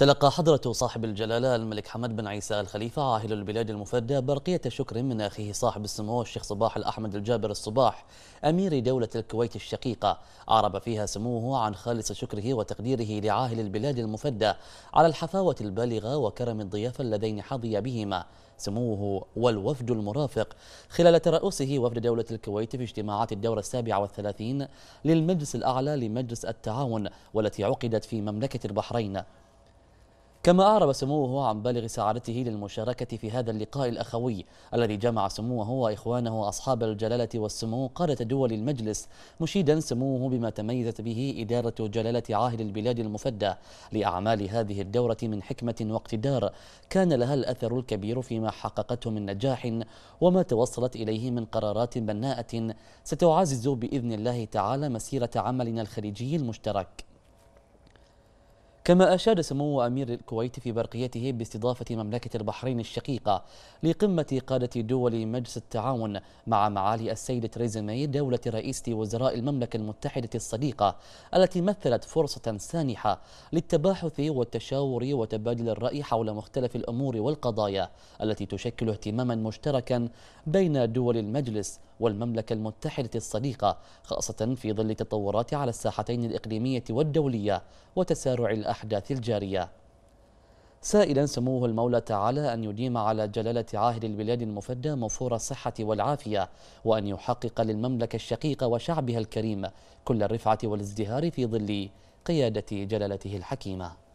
تلقى حضرة صاحب الجلالة الملك حمد بن عيسى الخليفة عاهل البلاد المفدى برقية شكر من أخيه صاحب السمو الشيخ صباح الأحمد الجابر الصباح أمير دولة الكويت الشقيقة عرب فيها سموه عن خالص شكره وتقديره لعاهل البلاد المفدى على الحفاوة البالغة وكرم الضيافة اللذين حظي بهما سموه والوفد المرافق خلال ترأسه وفد دولة الكويت في اجتماعات الدورة السابعة والثلاثين للمجلس الأعلى لمجلس التعاون والتي عقدت في مملكة البحرين كما أعرب سموه عن بالغ سعادته للمشاركة في هذا اللقاء الأخوي الذي جمع سموه وإخوانه أصحاب الجلالة والسمو قادة دول المجلس مشيدا سموه بما تميزت به إدارة جلالة عاهل البلاد المفدى لأعمال هذه الدورة من حكمة واقتدار كان لها الأثر الكبير فيما حققته من نجاح وما توصلت إليه من قرارات بناءة ستعزز بإذن الله تعالى مسيرة عملنا الخليجي المشترك كما أشاد سمو أمير الكويت في برقيته باستضافة مملكة البحرين الشقيقة لقمة قادة دول مجلس التعاون مع معالي السيدة تريزا دولة رئيسة وزراء المملكة المتحدة الصديقة التي مثلت فرصة سانحة للتباحث والتشاور وتبادل الرأي حول مختلف الأمور والقضايا التي تشكل اهتماما مشتركا بين دول المجلس والمملكة المتحدة الصديقة خاصة في ظل التطورات على الساحتين الإقليمية والدولية وتسارع الأحداث الجارية سائلا سموه المولى تعالى أن يديم على جلالة عاهد البلاد المفدى موفور الصحة والعافية وأن يحقق للمملكة الشقيقة وشعبها الكريم كل الرفعة والازدهار في ظل قيادة جلالته الحكيمة